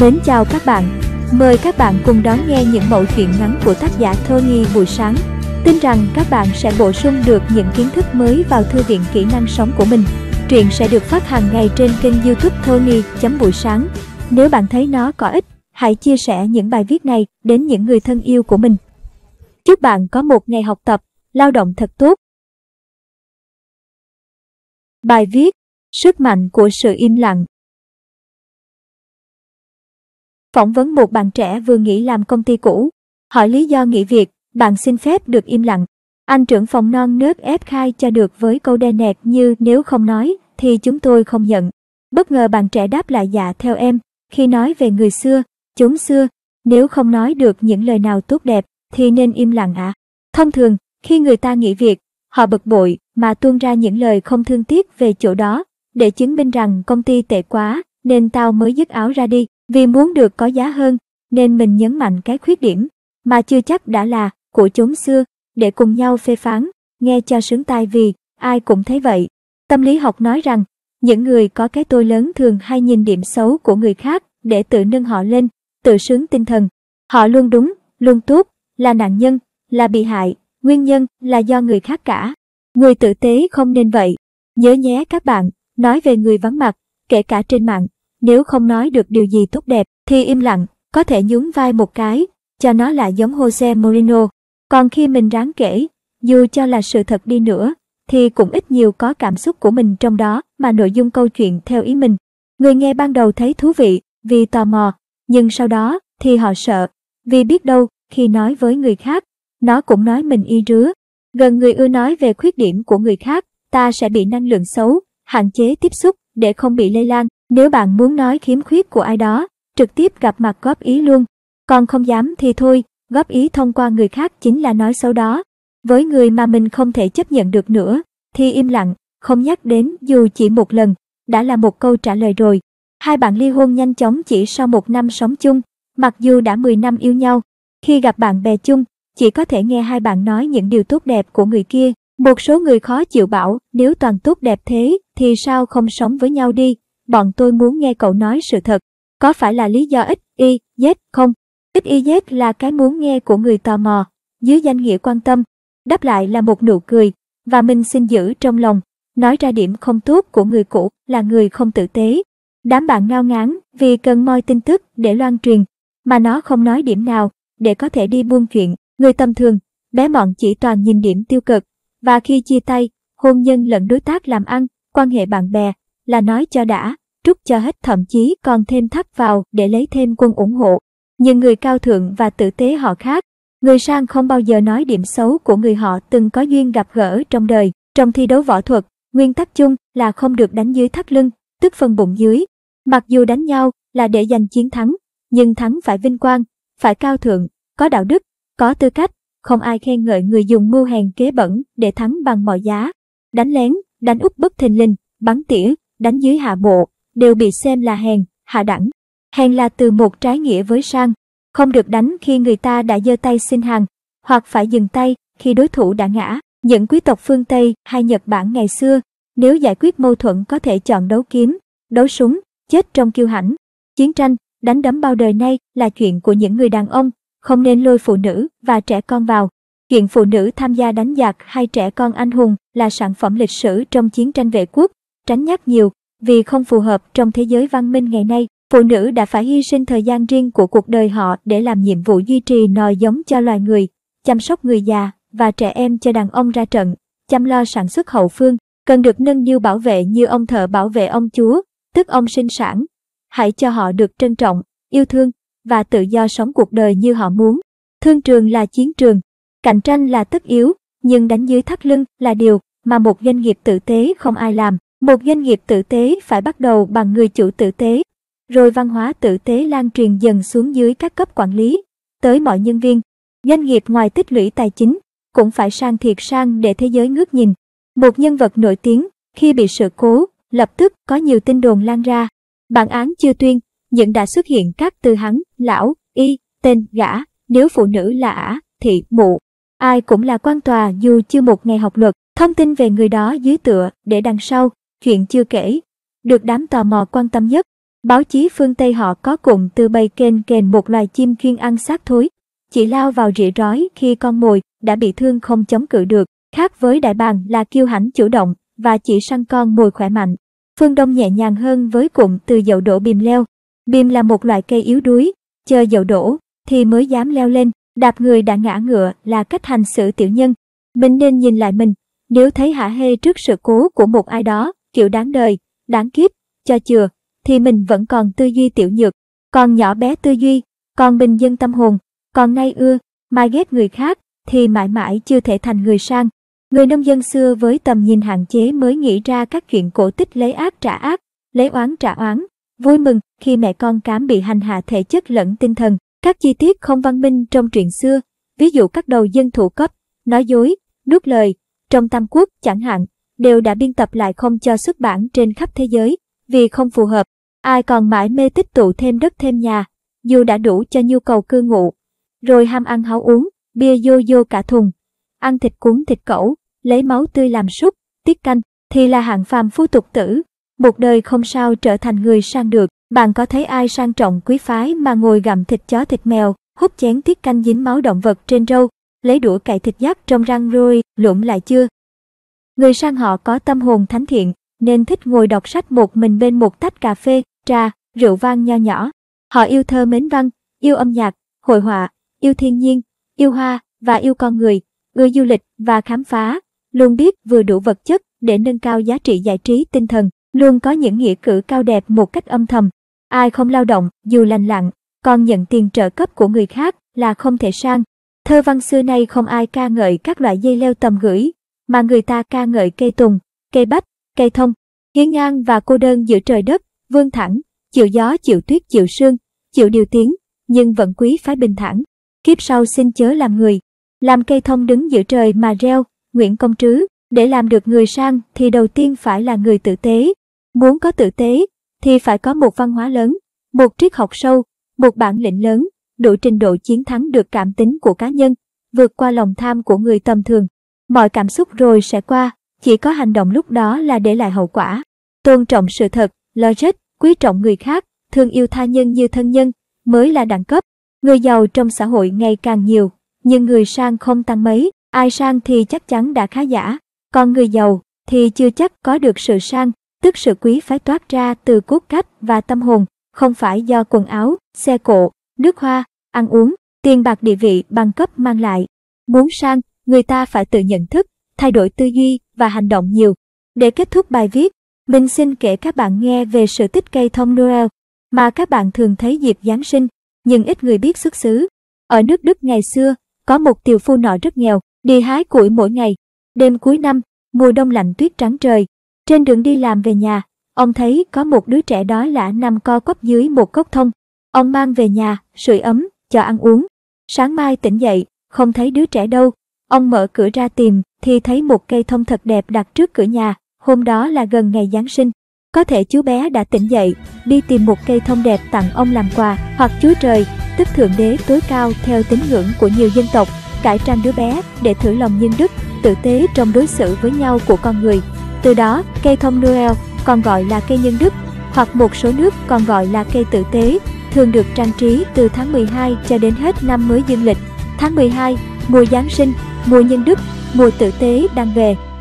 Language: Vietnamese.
Mến chào các bạn, mời các bạn cùng đón nghe những mẫu chuyện ngắn của tác giả Thơ Nghi buổi sáng. Tin rằng các bạn sẽ bổ sung được những kiến thức mới vào thư viện kỹ năng sống của mình. Truyện sẽ được phát hàng ngày trên kênh youtube Thơ Nghi chấm buổi sáng. Nếu bạn thấy nó có ích, hãy chia sẻ những bài viết này đến những người thân yêu của mình. Chúc bạn có một ngày học tập, lao động thật tốt. Bài viết Sức mạnh của sự im lặng Phỏng vấn một bạn trẻ vừa nghỉ làm công ty cũ. Hỏi lý do nghỉ việc, bạn xin phép được im lặng. Anh trưởng phòng non nớt ép khai cho được với câu đe nẹt như nếu không nói thì chúng tôi không nhận. Bất ngờ bạn trẻ đáp lại dạ theo em, khi nói về người xưa, chúng xưa, nếu không nói được những lời nào tốt đẹp thì nên im lặng ạ. À? Thông thường, khi người ta nghỉ việc, họ bực bội mà tuôn ra những lời không thương tiếc về chỗ đó, để chứng minh rằng công ty tệ quá nên tao mới dứt áo ra đi. Vì muốn được có giá hơn, nên mình nhấn mạnh cái khuyết điểm, mà chưa chắc đã là của chúng xưa, để cùng nhau phê phán, nghe cho sướng tai vì ai cũng thấy vậy. Tâm lý học nói rằng, những người có cái tôi lớn thường hay nhìn điểm xấu của người khác để tự nâng họ lên, tự sướng tinh thần. Họ luôn đúng, luôn tốt, là nạn nhân, là bị hại, nguyên nhân là do người khác cả. Người tử tế không nên vậy. Nhớ nhé các bạn, nói về người vắng mặt, kể cả trên mạng, nếu không nói được điều gì tốt đẹp, thì im lặng, có thể nhún vai một cái, cho nó là giống Jose Mourinho. Còn khi mình ráng kể, dù cho là sự thật đi nữa, thì cũng ít nhiều có cảm xúc của mình trong đó mà nội dung câu chuyện theo ý mình. Người nghe ban đầu thấy thú vị vì tò mò, nhưng sau đó thì họ sợ, vì biết đâu khi nói với người khác, nó cũng nói mình y rứa. Gần người ưa nói về khuyết điểm của người khác, ta sẽ bị năng lượng xấu, hạn chế tiếp xúc để không bị lây lan. Nếu bạn muốn nói khiếm khuyết của ai đó, trực tiếp gặp mặt góp ý luôn. Còn không dám thì thôi, góp ý thông qua người khác chính là nói xấu đó. Với người mà mình không thể chấp nhận được nữa, thì im lặng, không nhắc đến dù chỉ một lần, đã là một câu trả lời rồi. Hai bạn ly hôn nhanh chóng chỉ sau một năm sống chung, mặc dù đã 10 năm yêu nhau. Khi gặp bạn bè chung, chỉ có thể nghe hai bạn nói những điều tốt đẹp của người kia. Một số người khó chịu bảo, nếu toàn tốt đẹp thế, thì sao không sống với nhau đi, bọn tôi muốn nghe cậu nói sự thật. Có phải là lý do x, y, z không? X, y, z là cái muốn nghe của người tò mò, dưới danh nghĩa quan tâm. Đáp lại là một nụ cười, và mình xin giữ trong lòng. Nói ra điểm không tốt của người cũ là người không tử tế. Đám bạn ngao ngán vì cần moi tin tức để loan truyền, mà nó không nói điểm nào để có thể đi buôn chuyện. Người tầm thường, bé mọn chỉ toàn nhìn điểm tiêu cực, và khi chia tay, hôn nhân lẫn đối tác làm ăn, quan hệ bạn bè, là nói cho đã, trút cho hết thậm chí còn thêm thắt vào để lấy thêm quân ủng hộ. Nhưng người cao thượng và tử tế họ khác, người sang không bao giờ nói điểm xấu của người họ từng có duyên gặp gỡ trong đời. Trong thi đấu võ thuật, nguyên tắc chung là không được đánh dưới thắt lưng, tức phần bụng dưới. Mặc dù đánh nhau là để giành chiến thắng, nhưng thắng phải vinh quang, phải cao thượng, có đạo đức, có tư cách, không ai khen ngợi người dùng mưu hèn kế bẩn để thắng bằng mọi giá. Đánh lén, đánh úp bất thình lình, bắn tỉa, đánh dưới hạ bộ, đều bị xem là hèn, hạ đẳng. Hèn là từ một trái nghĩa với sang, không được đánh khi người ta đã giơ tay xin hàng, hoặc phải dừng tay khi đối thủ đã ngã. Những quý tộc phương Tây hay Nhật Bản ngày xưa, nếu giải quyết mâu thuẫn có thể chọn đấu kiếm, đấu súng, chết trong kiêu hãnh. Chiến tranh, đánh đấm bao đời nay là chuyện của những người đàn ông, không nên lôi phụ nữ và trẻ con vào. Chuyện phụ nữ tham gia đánh giặc hay trẻ con anh hùng là sản phẩm lịch sử trong chiến tranh vệ quốc, tránh nhắc nhiều, vì không phù hợp trong thế giới văn minh ngày nay, phụ nữ đã phải hy sinh thời gian riêng của cuộc đời họ để làm nhiệm vụ duy trì nòi giống cho loài người, chăm sóc người già và trẻ em cho đàn ông ra trận, chăm lo sản xuất hậu phương, cần được nâng niu bảo vệ như ông thợ bảo vệ ông chúa, tức ông sinh sản. Hãy cho họ được trân trọng, yêu thương và tự do sống cuộc đời như họ muốn. Thương trường là chiến trường, cạnh tranh là tất yếu, nhưng đánh dưới thắt lưng là điều mà một doanh nghiệp tử tế không ai làm. Một doanh nghiệp tử tế phải bắt đầu bằng người chủ tử tế, rồi văn hóa tử tế lan truyền dần xuống dưới các cấp quản lý, tới mọi nhân viên. Doanh nghiệp ngoài tích lũy tài chính, cũng phải sang thiệt sang để thế giới ngước nhìn. Một nhân vật nổi tiếng, khi bị sự cố, lập tức có nhiều tin đồn lan ra. Bản án chưa tuyên, nhưng đã xuất hiện các từ hắn, lão, y, tên, gã, nếu phụ nữ là ả, thị, mụ. Ai cũng là quan tòa dù chưa một ngày học luật, thông tin về người đó dưới tựa để đằng sau chuyện chưa kể, được đám tò mò quan tâm nhất. Báo chí phương Tây họ có cụm từ bầy kênh kền một loài chim chuyên ăn xác thối, chỉ lao vào rỉ rói khi con mồi đã bị thương không chống cự được, khác với đại bàng là kiêu hãnh chủ động và chỉ săn con mồi khỏe mạnh. Phương Đông nhẹ nhàng hơn với cụm từ dậu đổ bìm leo. Bìm là một loại cây yếu đuối, chờ dậu đổ thì mới dám leo lên, đạp người đã ngã ngựa là cách hành xử tiểu nhân. Mình nên nhìn lại mình, nếu thấy hả hê trước sự cố của một ai đó kiểu đáng đời, đáng kiếp, cho chừa, thì mình vẫn còn tư duy tiểu nhược, còn nhỏ bé tư duy, còn bình dân tâm hồn, còn ngay ưa, mai ghét người khác, thì mãi mãi chưa thể thành người sang. Người nông dân xưa với tầm nhìn hạn chế mới nghĩ ra các chuyện cổ tích lấy ác trả ác, lấy oán trả oán, vui mừng khi mẹ con cám bị hành hạ thể chất lẫn tinh thần. Các chi tiết không văn minh trong truyện xưa, ví dụ các đầu dân thủ cấp, nói dối, nuốt lời, trong tam quốc chẳng hạn, đều đã biên tập lại không cho xuất bản trên khắp thế giới, vì không phù hợp, ai còn mãi mê tích tụ thêm đất thêm nhà, dù đã đủ cho nhu cầu cư ngụ. Rồi ham ăn háo uống, bia vô vô cả thùng, ăn thịt cuốn thịt cẩu, lấy máu tươi làm súp, tiết canh, thì là hạng phàm phu tục tử. Một đời không sao trở thành người sang được, bạn có thấy ai sang trọng quý phái mà ngồi gặm thịt chó thịt mèo, hút chén tiết canh dính máu động vật trên râu, lấy đũa cạy thịt giáp trong răng rồi, lụm lại chưa? Người sang họ có tâm hồn thánh thiện, nên thích ngồi đọc sách một mình bên một tách cà phê, trà, rượu vang nho nhỏ. Họ yêu thơ mến văn, yêu âm nhạc, hội họa, yêu thiên nhiên, yêu hoa và yêu con người, người du lịch và khám phá, luôn biết vừa đủ vật chất để nâng cao giá trị giải trí tinh thần, luôn có những nghĩa cử cao đẹp một cách âm thầm. Ai không lao động, dù lành lặng, còn nhận tiền trợ cấp của người khác là không thể sang. Thơ văn xưa nay không ai ca ngợi các loại dây leo tầm gửi, mà người ta ca ngợi cây tùng, cây bách, cây thông, hiến ngang và cô đơn giữa trời đất, vương thẳng, chịu gió chịu tuyết chịu sương, chịu điều tiếng, nhưng vẫn quý phái bình thản. Kiếp sau xin chớ làm người, làm cây thông đứng giữa trời mà reo, Nguyễn Công Trứ, để làm được người sang thì đầu tiên phải là người tử tế. Muốn có tử tế thì phải có một văn hóa lớn, một triết học sâu, một bản lĩnh lớn, đủ trình độ chiến thắng được cảm tính của cá nhân, vượt qua lòng tham của người tầm thường mọi cảm xúc rồi sẽ qua, chỉ có hành động lúc đó là để lại hậu quả. Tôn trọng sự thật, logic, quý trọng người khác, thương yêu tha nhân như thân nhân, mới là đẳng cấp. Người giàu trong xã hội ngày càng nhiều, nhưng người sang không tăng mấy, ai sang thì chắc chắn đã khá giả, còn người giàu thì chưa chắc có được sự sang, tức sự quý phải toát ra từ cốt cách và tâm hồn, không phải do quần áo, xe cộ, nước hoa, ăn uống, tiền bạc địa vị bằng cấp mang lại. Muốn sang người ta phải tự nhận thức, thay đổi tư duy và hành động nhiều. Để kết thúc bài viết, mình xin kể các bạn nghe về sự tích cây thông Noel mà các bạn thường thấy dịp Giáng sinh, nhưng ít người biết xuất xứ. Ở nước Đức ngày xưa, có một tiểu phu nọ rất nghèo, đi hái củi mỗi ngày. Đêm cuối năm, mùa đông lạnh tuyết trắng trời. Trên đường đi làm về nhà, ông thấy có một đứa trẻ đói lã nằm co quắp dưới một gốc thông. Ông mang về nhà, sưởi ấm, cho ăn uống. Sáng mai tỉnh dậy, không thấy đứa trẻ đâu, Ông mở cửa ra tìm, thì thấy một cây thông thật đẹp đặt trước cửa nhà, hôm đó là gần ngày Giáng sinh. Có thể chú bé đã tỉnh dậy, đi tìm một cây thông đẹp tặng ông làm quà, hoặc Chúa Trời, tức Thượng Đế tối cao theo tín ngưỡng của nhiều dân tộc, cải trang đứa bé để thử lòng nhân đức, tử tế trong đối xử với nhau của con người. Từ đó, cây thông Noel còn gọi là cây nhân đức, hoặc một số nước còn gọi là cây tử tế, thường được trang trí từ tháng 12 cho đến hết năm mới dương lịch. Tháng 12, mùa Giáng sinh, Mùa nhân đức, mùa tử tế đang về,